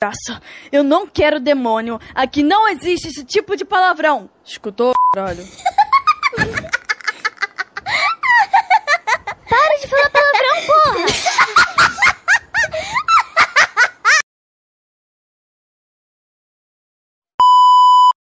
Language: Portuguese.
Graça, eu não quero demônio. Aqui não existe esse tipo de palavrão. Escutou, caralho?